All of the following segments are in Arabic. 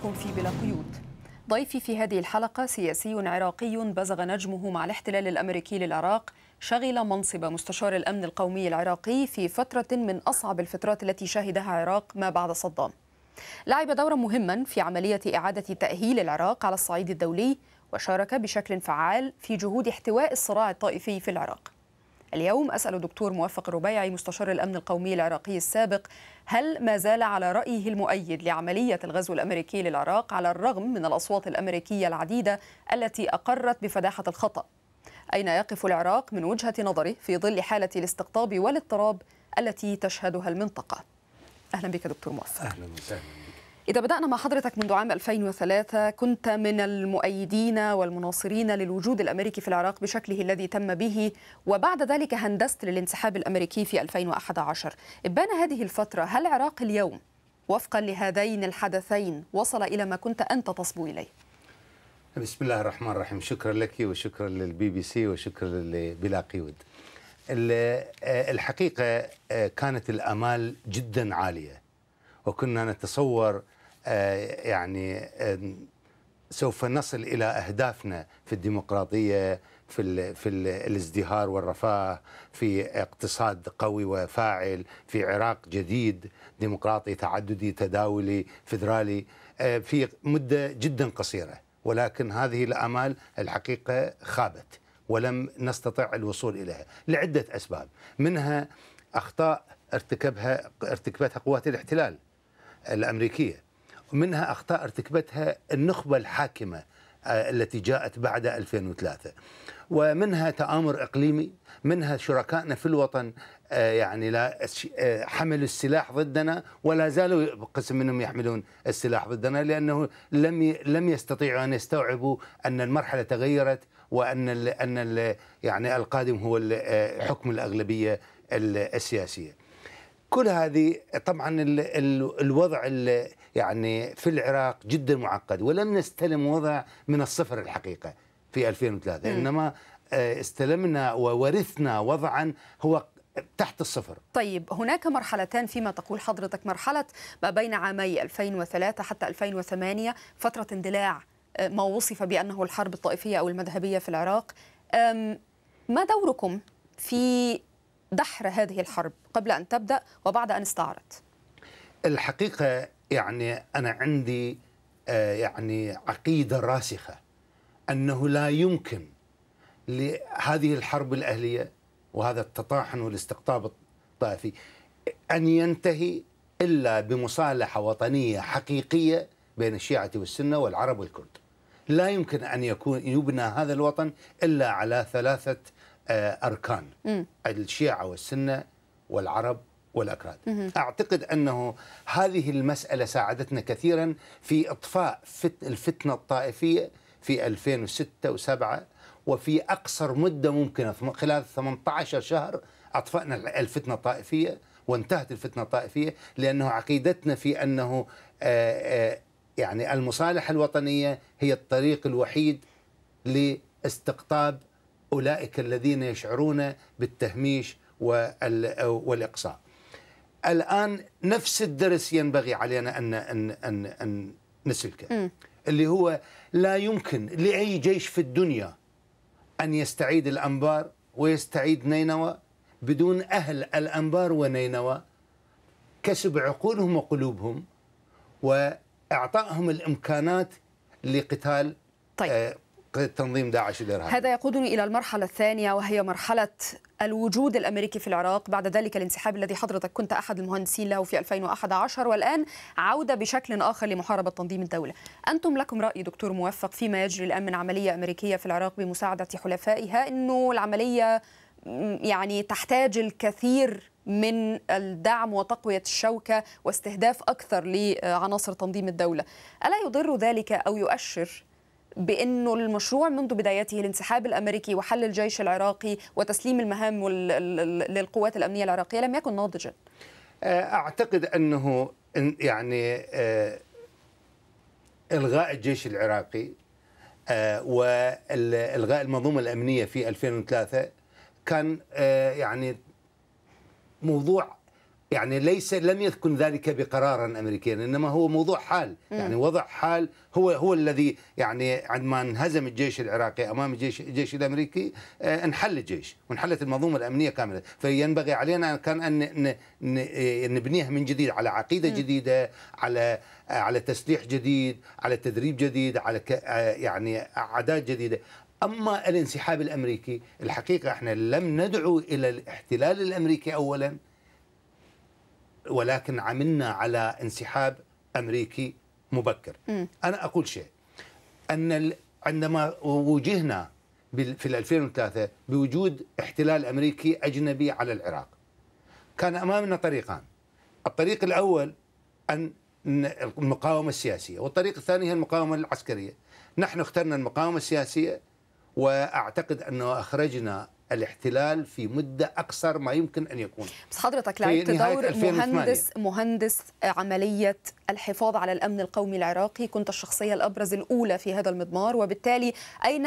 بكم في بلا قيود ضيفي في هذه الحلقة سياسي عراقي بزغ نجمه مع الاحتلال الأمريكي للعراق شغل منصب مستشار الأمن القومي العراقي في فترة من أصعب الفترات التي شهدها عراق ما بعد صدام لعب دورا مهما في عملية إعادة تأهيل العراق على الصعيد الدولي وشارك بشكل فعال في جهود احتواء الصراع الطائفي في العراق اليوم أسأل دكتور موفق الربيعي مستشار الأمن القومي العراقي السابق هل ما زال على رأيه المؤيد لعملية الغزو الأمريكي للعراق على الرغم من الأصوات الأمريكية العديدة التي أقرت بفداحة الخطأ أين يقف العراق من وجهة نظره في ظل حالة الاستقطاب والاضطراب التي تشهدها المنطقة أهلا بك دكتور موفق أهلا وسهلا إذا بدأنا مع حضرتك منذ عام 2003 كنت من المؤيدين والمناصرين للوجود الأمريكي في العراق بشكله الذي تم به وبعد ذلك هندست للانسحاب الأمريكي في 2011 إبان هذه الفترة هل العراق اليوم وفقا لهذين الحدثين وصل إلى ما كنت أنت تصبو إليه؟ بسم الله الرحمن الرحيم شكرا لك وشكرا للبي بي سي وشكرا لبلا قيود آه، الحقيقة آه، كانت الأمال جدا عالية وكنا نتصور آه، يعني سوف نصل الى اهدافنا في الديمقراطيه في الـ في الـ الازدهار والرفاه في اقتصاد قوي وفاعل في عراق جديد ديمقراطي تعددي تداولي فيدرالي آه، في مده جدا قصيره ولكن هذه الامال الحقيقه خابت ولم نستطع الوصول اليها لعده اسباب منها اخطاء ارتكبها ارتكبتها قوات الاحتلال الامريكيه منها أخطاء ارتكبتها النخبة الحاكمة آه، التي جاءت بعد 2003 ومنها تآمر إقليمي منها شركائنا في الوطن آه، يعني لا آه، حملوا السلاح ضدنا ولا زالوا قسم منهم يحملون السلاح ضدنا لأنه لم لم يستطيعوا أن يستوعبوا أن المرحلة تغيرت وأن أن يعني القادم هو حكم الأغلبية السياسية كل هذه طبعا الوضع يعني في العراق جدا معقد ولم نستلم وضع من الصفر الحقيقة في 2003 م. إنما آه، استلمنا وورثنا وضعا هو تحت الصفر طيب هناك مرحلتان فيما تقول حضرتك مرحلة ما بين عامي 2003 حتى 2008 فترة اندلاع آه، ما وصف بأنه الحرب الطائفية أو المذهبية في العراق ما دوركم في دحر هذه الحرب قبل أن تبدأ وبعد أن استعرت الحقيقة يعني انا عندي آه، يعني عقيده راسخه انه لا يمكن لهذه الحرب الاهليه وهذا التطاحن والاستقطاب الطائفي ان ينتهي الا بمصالحه وطنيه حقيقيه بين الشيعه والسنه والعرب والكرد. لا يمكن ان يكون يبنى هذا الوطن الا على ثلاثه آه، اركان الشيعه والسنه والعرب والأكراد أعتقد أنه هذه المسألة ساعدتنا كثيرا في إطفاء الفتنة الطائفية في 2006 و7 وفي أقصر مدة ممكنة خلال 18 شهر أطفأنا الفتنة الطائفية وانتهت الفتنة الطائفية لأنه عقيدتنا في أنه آه، آه، يعني المصالحة الوطنية هي الطريق الوحيد لاستقطاب أولئك الذين يشعرون بالتهميش والإقصاء الان نفس الدرس ينبغي علينا ان ان ان, أن نسلكه اللي هو لا يمكن لاي جيش في الدنيا ان يستعيد الانبار ويستعيد نينوى بدون اهل الانبار ونينوى كسب عقولهم وقلوبهم واعطائهم الامكانات لقتال طيب. آه، تنظيم داعش الارهابي هذا يقودني الى المرحله الثانيه وهي مرحله الوجود الامريكي في العراق بعد ذلك الانسحاب الذي حضرتك كنت احد المهندسين له في 2011 والان عوده بشكل اخر لمحاربه تنظيم الدوله. انتم لكم راي دكتور موفق فيما يجري الان من عمليه امريكيه في العراق بمساعده حلفائها انه العمليه يعني تحتاج الكثير من الدعم وتقوية الشوكة واستهداف أكثر لعناصر تنظيم الدولة ألا يضر ذلك أو يؤشر بانه المشروع منذ بدايته الانسحاب الامريكي وحل الجيش العراقي وتسليم المهام للقوات الامنيه العراقيه لم يكن ناضجا آه، اعتقد انه يعني آه، الغاء الجيش العراقي آه، والغاء المنظومه الامنيه في 2003 كان يعني موضوع يعني ليس لم يكن ذلك بقرارا امريكيا انما هو موضوع حال يعني وضع حال هو هو الذي يعني عندما انهزم الجيش العراقي امام الجيش الجيش الامريكي آه، انحل الجيش وانحلت المنظومه الامنيه كامله فينبغي علينا كان ان نبنيها من جديد على عقيده جديده على على تسليح جديد على تدريب جديد على آه، يعني اعداد جديده اما الانسحاب الامريكي الحقيقه احنا لم ندعو الى الاحتلال الامريكي اولا ولكن عملنا على انسحاب امريكي مبكر م. انا اقول شيء ان عندما وجهنا في 2003 بوجود احتلال امريكي اجنبي على العراق كان امامنا طريقان الطريق الاول ان المقاومه السياسيه والطريق الثاني هي المقاومه العسكريه نحن اخترنا المقاومه السياسيه واعتقد انه اخرجنا الاحتلال في مدة أقصر ما يمكن أن يكون بس حضرتك لعبت دور مهندس مهندس عملية الحفاظ على الأمن القومي العراقي كنت الشخصية الأبرز الأولى في هذا المضمار وبالتالي أين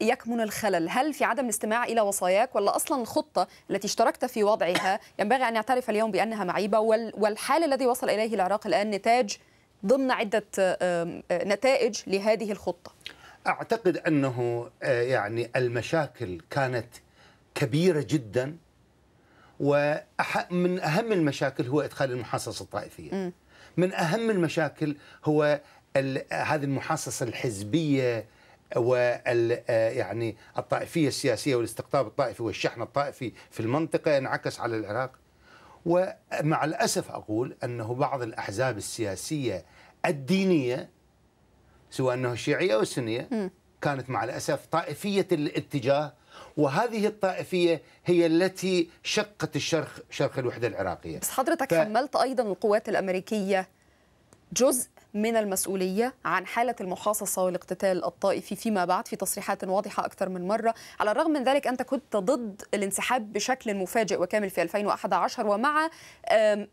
يكمن الخلل هل في عدم الاستماع إلى وصاياك ولا أصلا الخطة التي اشتركت في وضعها ينبغي أن يعترف اليوم بأنها معيبة والحال الذي وصل إليه العراق الآن نتاج ضمن عدة آه، نتائج لهذه الخطة أعتقد أنه آه، يعني المشاكل كانت كبيرة جدا ومن أهم المشاكل هو إدخال المحاصصة الطائفية م. من أهم المشاكل هو هذه المحاصصة الحزبية وال يعني الطائفيه السياسيه والاستقطاب الطائفي والشحن الطائفي في المنطقه انعكس على العراق ومع الاسف اقول انه بعض الاحزاب السياسيه الدينيه سواء انها الشيعيه او السنيه كانت مع الاسف طائفيه الاتجاه وهذه الطائفية هي التي شقت الشرخ شرخ الوحدة العراقية بس حضرتك ف... حملت أيضا القوات الأمريكية جزء من المسؤولية عن حالة المحاصصة والاقتتال الطائفي فيما بعد في تصريحات واضحة أكثر من مرة على الرغم من ذلك أنت كنت ضد الانسحاب بشكل مفاجئ وكامل في 2011 ومع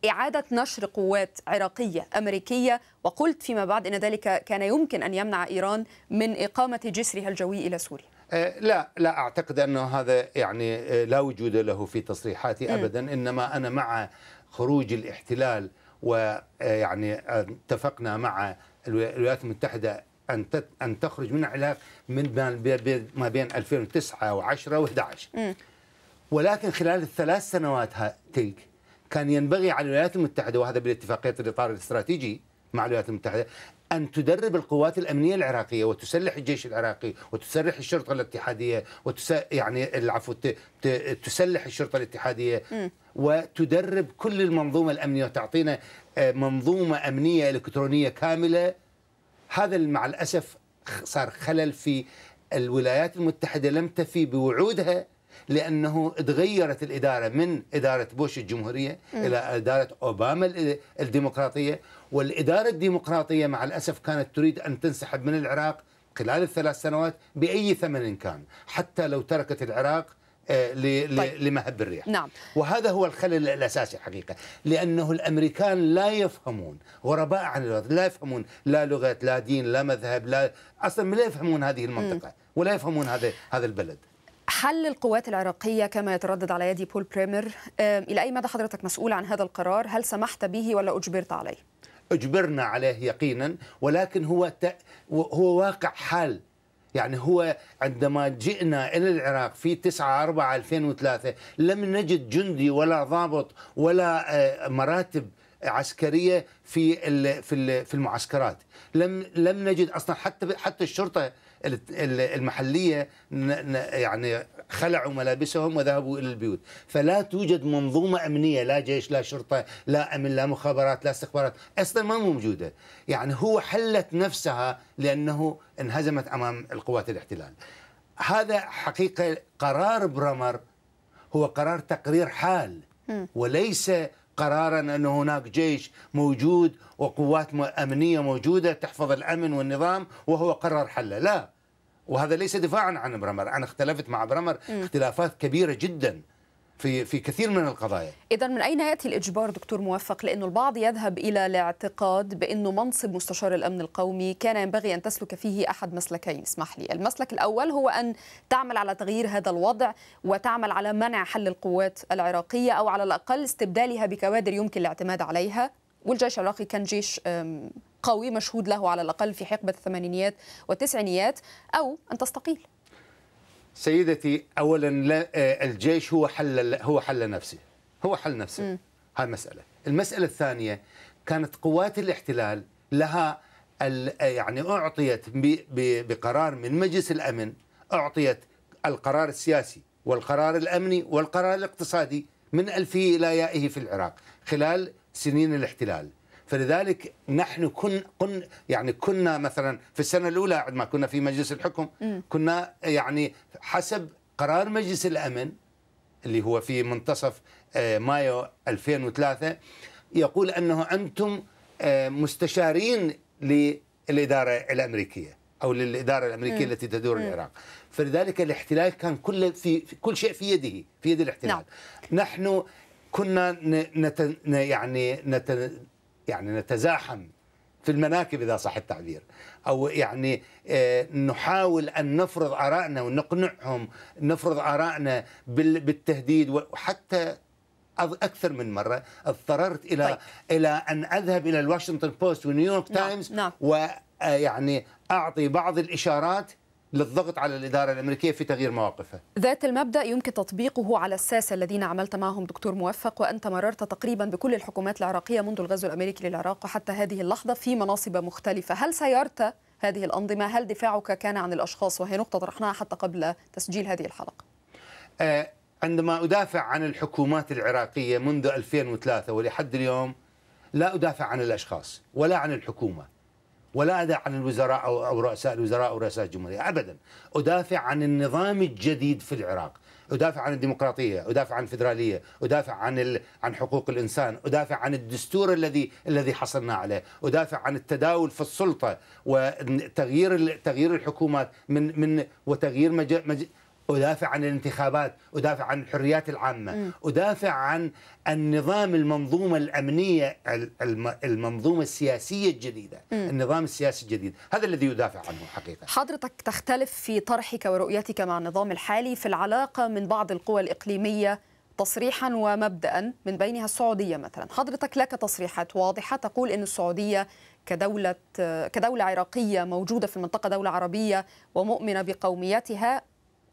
إعادة نشر قوات عراقية أمريكية وقلت فيما بعد أن ذلك كان يمكن أن يمنع إيران من إقامة جسرها الجوي إلى سوريا آه، لا لا اعتقد انه هذا يعني آه، لا وجود له في تصريحاتي ابدا انما انا مع خروج الاحتلال ويعني آه، اتفقنا مع الولايات المتحده ان ان تخرج من العراق من ما بين 2009 و10 و11 ولكن خلال الثلاث سنوات تلك كان ينبغي على الولايات المتحده وهذا بالاتفاقيه الاطار الاستراتيجي مع الولايات المتحدة أن تدرب القوات الأمنية العراقية وتسلح الجيش العراقي وتسلح الشرطة الاتحادية وتس يعني العفو تسلح الشرطة الاتحادية وتدرب كل المنظومة الأمنية وتعطينا آه، منظومة أمنية إلكترونية كاملة هذا مع الأسف صار خلل في الولايات المتحدة لم تفي بوعودها لانه تغيرت الاداره من اداره بوش الجمهوريه م. الى اداره اوباما الديمقراطيه والاداره الديمقراطيه مع الاسف كانت تريد ان تنسحب من العراق خلال الثلاث سنوات باي ثمن كان حتى لو تركت العراق آه، طيب. لمهب الرياح نعم. وهذا هو الخلل الأساسي حقيقة لأنه الأمريكان لا يفهمون غرباء عن الوطن لا يفهمون لا لغة لا دين لا مذهب لا أصلا لا يفهمون هذه المنطقة م. ولا يفهمون هذا هذا البلد حل القوات العراقية كما يتردد على يدي بول بريمير إلى أي مدى حضرتك مسؤول عن هذا القرار هل سمحت به ولا أجبرت عليه؟ أجبرنا عليه يقينا ولكن هو ت... هو واقع حال يعني هو عندما جئنا إلى العراق في 9 4 2003 لم نجد جندي ولا ضابط ولا آه، مراتب عسكريه في في في المعسكرات لم لم نجد اصلا حتى حتى الشرطه المحليه يعني خلعوا ملابسهم وذهبوا الى البيوت، فلا توجد منظومه امنيه لا جيش لا شرطه لا امن لا مخابرات لا استخبارات، اصلا ما موجوده، يعني هو حلت نفسها لانه انهزمت امام القوات الاحتلال. هذا حقيقه قرار برمر هو قرار تقرير حال وليس قرارا أن هناك جيش موجود وقوات أمنية موجودة تحفظ الأمن والنظام وهو قرر حله لا وهذا ليس دفاعا عن برمر أنا اختلفت مع برمر اختلافات كبيرة جدا في في كثير من القضايا اذا من اين ياتي الاجبار دكتور موفق لانه البعض يذهب الى الاعتقاد بانه منصب مستشار الامن القومي كان ينبغي ان تسلك فيه احد مسلكين اسمح لي المسلك الاول هو ان تعمل على تغيير هذا الوضع وتعمل على منع حل القوات العراقيه او على الاقل استبدالها بكوادر يمكن الاعتماد عليها والجيش العراقي كان جيش قوي مشهود له على الاقل في حقبه الثمانينيات والتسعينيات او ان تستقيل سيدتي اولا لا آه، الجيش هو حل هو حل نفسه هو حل نفسه هاي مساله المساله الثانيه كانت قوات الاحتلال لها آه، يعني اعطيت بقرار من مجلس الامن اعطيت القرار السياسي والقرار الامني والقرار الاقتصادي من الى يائه في العراق خلال سنين الاحتلال فلذلك نحن كن كن يعني كنا مثلا في السنه الاولى عندما كنا في مجلس الحكم كنا يعني حسب قرار مجلس الامن اللي هو في منتصف آه، مايو 2003 يقول انه انتم آه، مستشارين للاداره الامريكيه او للاداره الامريكيه م. التي تدور م. العراق فلذلك الاحتلال كان كل في كل شيء في يده في يد الاحتلال نعم. نحن كنا نت يعني نت يعني نتزاحم في المناكب اذا صح التعبير او يعني آه، نحاول ان نفرض ارائنا ونقنعهم نفرض ارائنا بالتهديد وحتى اكثر من مره اضطررت الى طيب. الى ان اذهب الى الواشنطن بوست ونيويورك نعم، تايمز نعم. نعم. ويعني آه، اعطي بعض الاشارات للضغط على الإدارة الأمريكية في تغيير مواقفها ذات المبدأ يمكن تطبيقه على الساسة الذين عملت معهم دكتور موفق وأنت مررت تقريبا بكل الحكومات العراقية منذ الغزو الأمريكي للعراق وحتى هذه اللحظة في مناصب مختلفة هل سيرت هذه الأنظمة هل دفاعك كان عن الأشخاص وهي نقطة طرحناها حتى قبل تسجيل هذه الحلقة آه عندما أدافع عن الحكومات العراقية منذ 2003 ولحد اليوم لا أدافع عن الأشخاص ولا عن الحكومة ولا أدع عن الوزراء أو, رؤساء الوزراء أو رؤساء الجمهورية أبدا أدافع عن النظام الجديد في العراق أدافع عن الديمقراطية أدافع عن الفدرالية أدافع عن ال... عن حقوق الإنسان أدافع عن الدستور الذي الذي حصلنا عليه أدافع عن التداول في السلطة وتغيير تغيير الحكومات من من وتغيير مج... مج... أدافع عن الانتخابات أدافع عن الحريات العامة أدافع عن النظام المنظومة الأمنية المنظومة السياسية الجديدة النظام السياسي الجديد هذا الذي يدافع عنه حقيقة حضرتك تختلف في طرحك ورؤيتك مع النظام الحالي في العلاقة من بعض القوى الإقليمية تصريحا ومبدأ من بينها السعودية مثلا حضرتك لك تصريحات واضحة تقول أن السعودية كدولة, كدولة عراقية موجودة في المنطقة دولة عربية ومؤمنة بقوميتها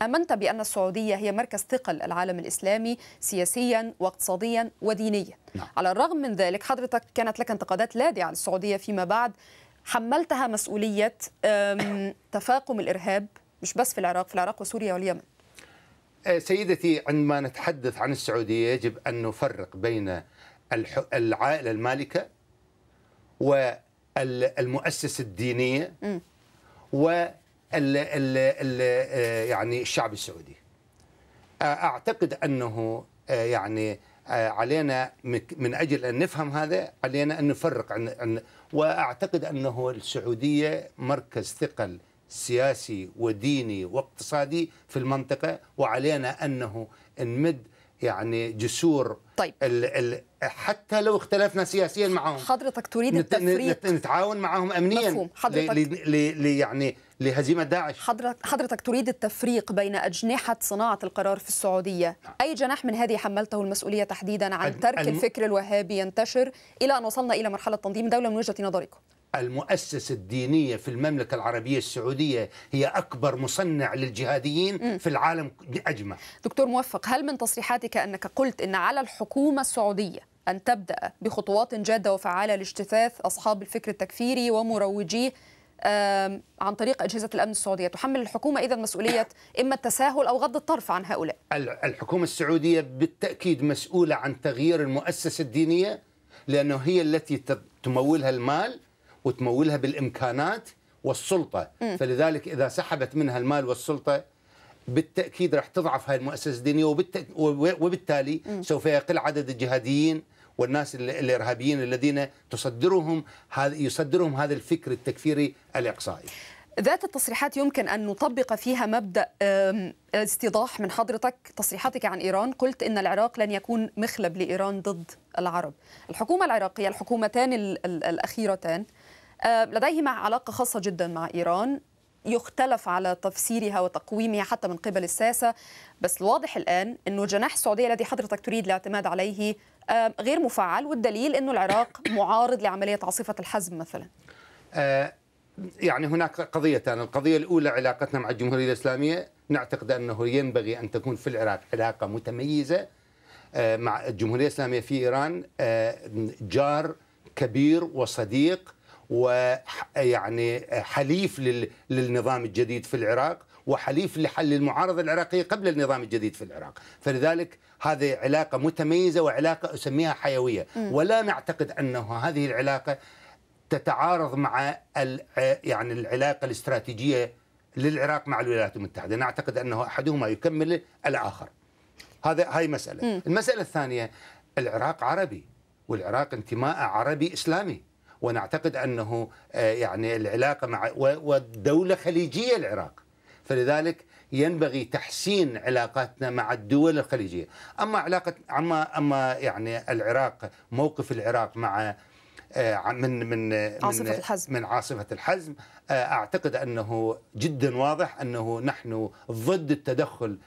آمنت بأن السعودية هي مركز ثقل العالم الإسلامي سياسيا واقتصاديا ودينيا نعم. على الرغم من ذلك حضرتك كانت لك انتقادات لاذعة للسعودية فيما بعد حملتها مسؤولية تفاقم الإرهاب مش بس في العراق في العراق وسوريا واليمن أه، سيدتي عندما نتحدث عن السعودية يجب أن نفرق بين العائلة المالكة والمؤسسة الدينية م. ال ال ال آه، يعني الشعب السعودي آه، اعتقد انه آه، يعني علينا من اجل ان نفهم هذا علينا ان نفرق عن, عن واعتقد انه السعوديه مركز ثقل سياسي وديني واقتصادي في المنطقه وعلينا انه نمد يعني جسور طيب الـ الـ حتى لو اختلفنا سياسيا معهم حضرتك تريد التفريق نتعاون معهم امنيا مفهوم حضرتك لي لي لي يعني لهزيمه داعش حضرتك تريد التفريق بين اجنحه صناعه القرار في السعوديه نعم. اي جناح من هذه حملته المسؤوليه تحديدا عن ترك الفكر الوهابي ينتشر الى ان وصلنا الى مرحله تنظيم دوله من وجهه نظركم المؤسسة الدينية في المملكة العربية السعودية هي أكبر مصنع للجهاديين م. في العالم أجمع دكتور موفق هل من تصريحاتك أنك قلت أن على الحكومة السعودية أن تبدأ بخطوات جادة وفعالة لاجتثاث أصحاب الفكر التكفيري ومروجيه عن طريق اجهزه الامن السعوديه تحمل الحكومه اذا مسؤوليه اما التساهل او غض الطرف عن هؤلاء الحكومه السعوديه بالتاكيد مسؤوله عن تغيير المؤسسه الدينيه لانه هي التي تمولها المال وتمولها بالامكانات والسلطه م. فلذلك اذا سحبت منها المال والسلطه بالتاكيد راح تضعف هذه المؤسسه الدينيه وبالتالي م. سوف يقل عدد الجهاديين والناس الارهابيين الذين تصدرهم هذا يصدرهم هذا الفكر التكفيري الاقصائي ذات التصريحات يمكن أن نطبق فيها مبدأ استيضاح من حضرتك تصريحاتك عن إيران قلت إن العراق لن يكون مخلب لإيران ضد العرب الحكومة العراقية الحكومتان الأخيرتان لديهما علاقة خاصة جدا مع إيران يختلف على تفسيرها وتقويمها حتى من قبل الساسة بس الواضح الآن أنه جناح السعودية الذي حضرتك تريد الاعتماد عليه آه، غير مفعل والدليل أنه العراق معارض لعملية عاصفة الحزم مثلا آه، يعني هناك قضيتان القضية الأولى علاقتنا مع الجمهورية الإسلامية نعتقد أنه ينبغي أن تكون في العراق علاقة متميزة آه، مع الجمهورية الإسلامية في إيران جار كبير وصديق ويعني حليف للنظام الجديد في العراق وحليف لحل المعارضة العراقية قبل النظام الجديد في العراق فلذلك هذه علاقة متميزة وعلاقة أسميها حيوية ولا نعتقد أنه هذه العلاقة تتعارض مع يعني العلاقة الاستراتيجية للعراق مع الولايات المتحدة نعتقد أنه أحدهما يكمل الآخر هذا هاي مسألة المسألة الثانية العراق عربي والعراق انتماء عربي إسلامي ونعتقد أنه آه، يعني العلاقة مع والدولة خليجية العراق فلذلك ينبغي تحسين علاقاتنا مع الدول الخليجية أما علاقة أما أما يعني العراق موقف العراق مع آه، من من من عاصفة الحزم من عاصفة الحزم آه، أعتقد أنه جدا واضح أنه نحن ضد التدخل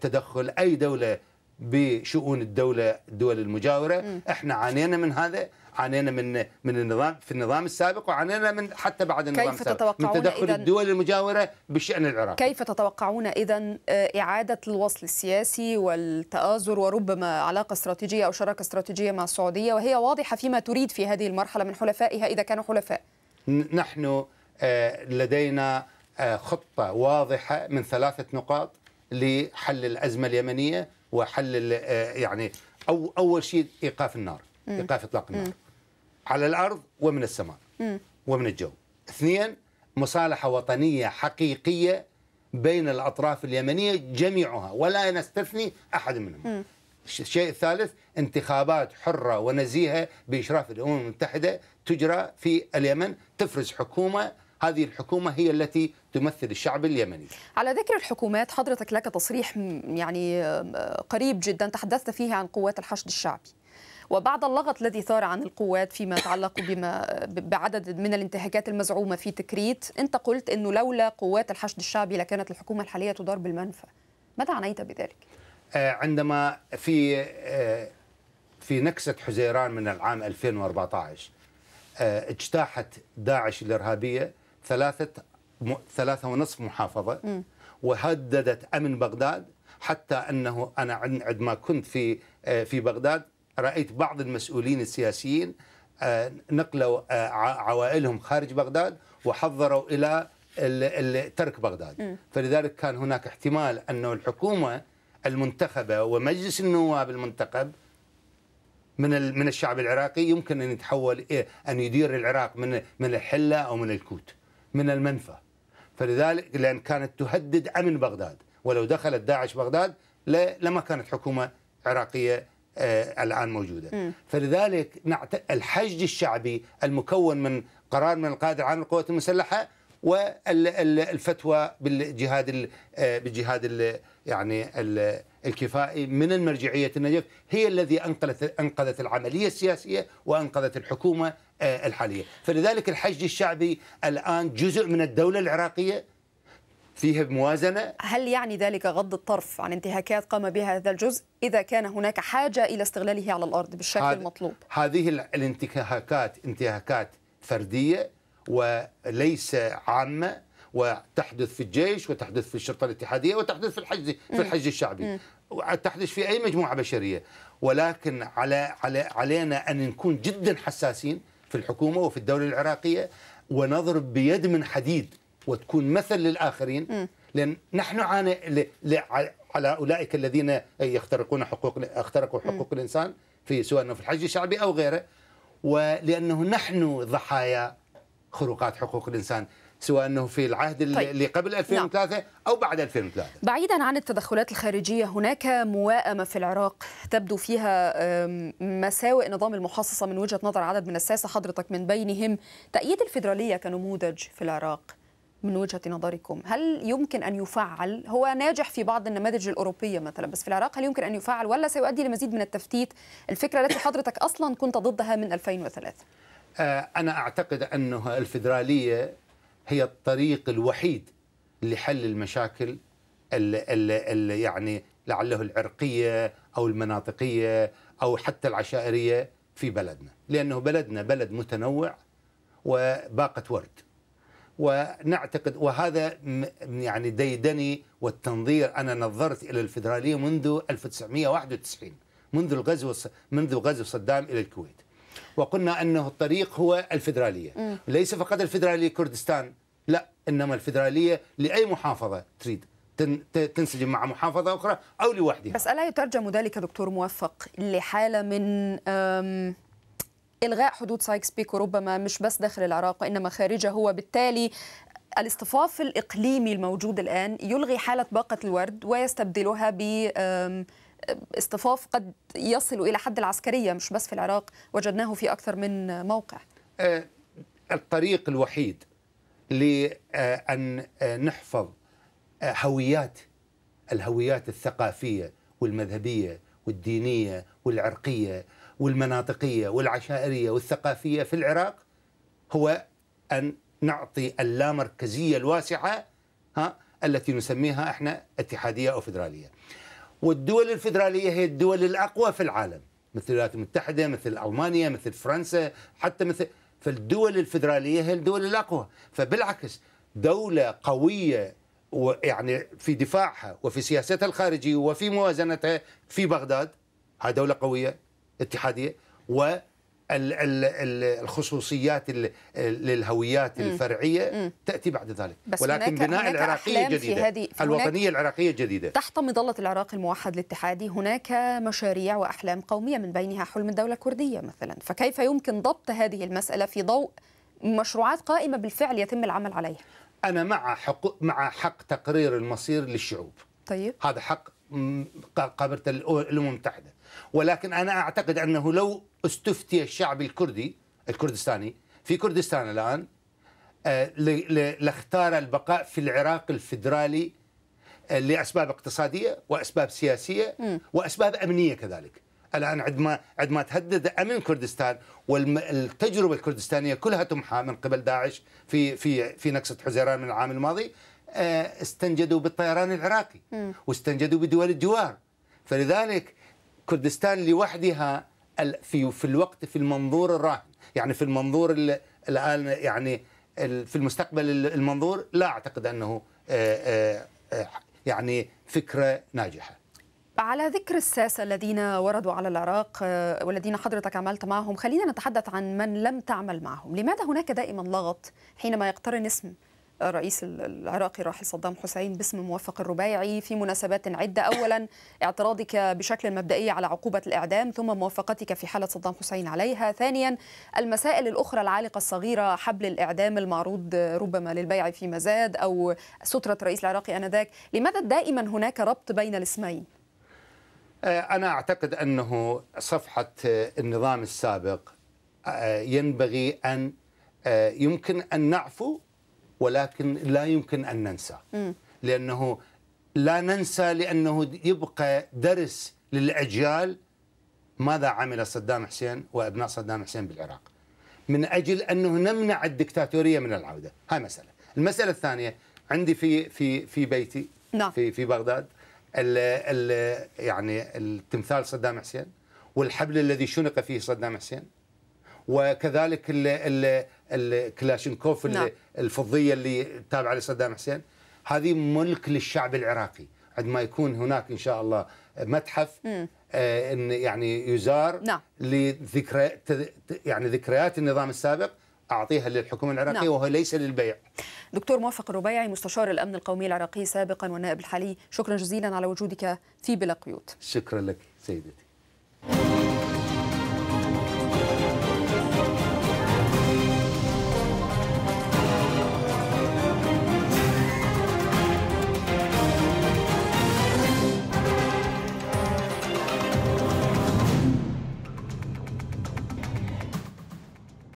تدخل أي دولة بشؤون الدولة الدول المجاورة م. احنا عانينا من هذا عانينا من من النظام في النظام السابق وعانينا من حتى بعد النظام كيف السابق من تدخل الدول المجاوره بشان العراق كيف تتوقعون اذا آه، اعاده الوصل السياسي والتآزر وربما علاقه استراتيجيه او شراكه استراتيجيه مع السعوديه وهي واضحه فيما تريد في هذه المرحله من حلفائها اذا كانوا حلفاء نحن آه، لدينا آه، خطه واضحه من ثلاثه نقاط لحل الازمه اليمنيه وحل يعني او اول شيء ايقاف النار ايقاف اطلاق النار مم. على الارض ومن السماء مم. ومن الجو اثنين مصالحه وطنيه حقيقيه بين الاطراف اليمنيه جميعها ولا نستثني احد منهم مم. الشيء الثالث انتخابات حره ونزيهه باشراف الامم المتحده تجرى في اليمن تفرز حكومه هذه الحكومة هي التي تمثل الشعب اليمني على ذكر الحكومات حضرتك لك تصريح يعني قريب جدا تحدثت فيه عن قوات الحشد الشعبي وبعد اللغط الذي ثار عن القوات فيما يتعلق بما بعدد من الانتهاكات المزعومه في تكريت انت قلت انه لولا قوات الحشد الشعبي لكانت الحكومه الحاليه تدار بالمنفى ماذا عنيت بذلك آه، عندما في آه، في نكسه حزيران من العام 2014 آه، اجتاحت داعش الارهابيه ثلاثه ثلاثه ونصف محافظه وهددت امن بغداد حتى انه انا عندما كنت في في بغداد رأيت بعض المسؤولين السياسيين آه، نقلوا آه، عوائلهم خارج بغداد وحضروا إلى ترك بغداد فلذلك كان هناك احتمال أنه الحكومة المنتخبة ومجلس النواب المنتخب من من الشعب العراقي يمكن ان يتحول ان يدير العراق من من الحله او من الكوت من المنفى فلذلك لان كانت تهدد امن بغداد ولو دخلت داعش بغداد لما كانت حكومه عراقيه آه، الآن موجودة فلذلك الحشد الشعبي المكون من قرار من القائد العام للقوات المسلحة والفتوى بالجهاد آه، بالجهاد يعني الكفائي من المرجعية النجف هي الذي أنقذت أنقذت العملية السياسية وأنقذت الحكومة آه، الحالية فلذلك الحشد الشعبي الآن جزء من الدولة العراقية فيها موازنة؟ هل يعني ذلك غض الطرف عن انتهاكات قام بها هذا الجزء إذا كان هناك حاجة إلى استغلاله على الأرض بالشكل هذ... المطلوب؟ هذه الانتهاكات انتهاكات فردية وليس عامة وتحدث في الجيش وتحدث في الشرطة الاتحادية وتحدث في الحج في الحج الشعبي تحدث في أي مجموعة بشرية ولكن على على علينا أن نكون جدا حساسين في الحكومة وفي الدولة العراقية ونضرب بيد من حديد وتكون مثل للآخرين لأن نحن عانى على أولئك الذين يخترقون حقوق اخترقوا حقوق الإنسان في سواء في الحج الشعبي أو غيره ولأنه نحن ضحايا خروقات حقوق الإنسان سواء انه في العهد طيب. اللي قبل 2003 نعم. او بعد 2003 بعيدا عن التدخلات الخارجيه هناك موائمه في العراق تبدو فيها مساوئ نظام المحاصصه من وجهه نظر عدد من الساسه حضرتك من بينهم تأييد الفيدراليه كنموذج في العراق من وجهه نظركم هل يمكن ان يفعل هو ناجح في بعض النماذج الاوروبيه مثلا بس في العراق هل يمكن ان يفعل ولا سيؤدي لمزيد من التفتيت الفكره التي حضرتك اصلا كنت ضدها من 2003 آه، انا اعتقد انه الفدراليه هي الطريق الوحيد لحل المشاكل ال ال يعني لعله العرقيه او المناطقيه او حتى العشائريه في بلدنا لانه بلدنا بلد متنوع وباقه ورد ونعتقد وهذا يعني ديدني والتنظير انا نظرت الى الفدراليه منذ 1991 منذ الغزو منذ غزو صدام الى الكويت وقلنا انه الطريق هو الفدراليه ليس فقط الفدراليه كردستان لا انما الفدراليه لاي محافظه تريد تنسجم مع محافظه اخرى او لوحدها بس الا يترجم ذلك دكتور موفق لحاله من إلغاء حدود سايكس بيكو ربما مش بس داخل العراق وإنما خارجه وبالتالي الاصطفاف الإقليمي الموجود الآن يلغي حالة باقة الورد ويستبدلها ب اصطفاف قد يصل إلى حد العسكرية مش بس في العراق وجدناه في أكثر من موقع آه، الطريق الوحيد لأن آه، نحفظ آه، هويات الهويات الثقافية والمذهبية والدينية والعرقية والمناطقية والعشائرية والثقافية في العراق هو أن نعطي اللامركزية الواسعة ها التي نسميها احنا اتحادية أو فدرالية والدول الفدرالية هي الدول الأقوى في العالم مثل الولايات المتحدة مثل ألمانيا مثل فرنسا حتى مثل فالدول الفدرالية هي الدول الأقوى فبالعكس دولة قوية ويعني في دفاعها وفي سياستها الخارجية وفي موازنتها في بغداد هذه دولة قوية اتحاديه و الخصوصيات للهويات الفرعيه تاتي بعد ذلك بس ولكن بناء العراقيه جديده هذه الوطنيه العراقيه جديده تحت مظله العراق الموحد الاتحادي هناك مشاريع واحلام قوميه من بينها حلم الدوله الكرديه مثلا فكيف يمكن ضبط هذه المساله في ضوء مشروعات قائمه بالفعل يتم العمل عليها انا مع حق مع حق تقرير المصير للشعوب طيب هذا حق قابلة الامم المتحده ولكن أنا أعتقد أنه لو استفتي الشعب الكردي الكردستاني في كردستان الآن آه، لاختار البقاء في العراق الفدرالي آه، لأسباب اقتصادية وأسباب سياسية وأسباب أمنية كذلك الآن عندما عندما تهدد أمن كردستان والتجربة الكردستانية كلها تمحى من قبل داعش في في في نكسة حزيران من العام الماضي آه، استنجدوا بالطيران العراقي واستنجدوا بدول الجوار فلذلك كردستان لوحدها في في الوقت في المنظور الراهن يعني في المنظور الان يعني في المستقبل المنظور لا اعتقد انه آه، آه، آه، يعني فكره ناجحه على ذكر الساسة الذين وردوا على العراق والذين حضرتك عملت معهم خلينا نتحدث عن من لم تعمل معهم لماذا هناك دائما لغط حينما يقترن اسم الرئيس العراقي الراحل صدام حسين باسم موفق الرباعي في مناسبات عدة أولا اعتراضك بشكل مبدئي على عقوبة الإعدام ثم موافقتك في حالة صدام حسين عليها ثانيا المسائل الأخرى العالقة الصغيرة حبل الإعدام المعروض ربما للبيع في مزاد أو سترة رئيس العراقي أنذاك لماذا دائما هناك ربط بين الاسمين؟ آه، أنا أعتقد أنه صفحة آه، النظام السابق آه، ينبغي أن يمكن أن نعفو ولكن لا يمكن أن ننسى لأنه لا ننسى لأنه يبقى درس للأجيال ماذا عمل صدام حسين وأبناء صدام حسين بالعراق من أجل أنه نمنع الدكتاتورية من العودة هاي مسألة المسألة الثانية عندي في في في بيتي نعم. في في بغداد ال ال يعني التمثال صدام حسين والحبل الذي شنق فيه صدام حسين وكذلك الكلاشينكوف نعم. الفضيه اللي تابعه لصدام حسين هذه ملك للشعب العراقي عندما يكون هناك ان شاء الله متحف آه، ان يعني يزار نعم. لذكرى يعني ذكريات النظام السابق اعطيها للحكومه العراقيه نعم. وهو ليس للبيع. دكتور موفق الربيعي مستشار الامن القومي العراقي سابقا والنائب الحالي، شكرا جزيلا على وجودك في بلا قيود. شكرا لك سيدتي.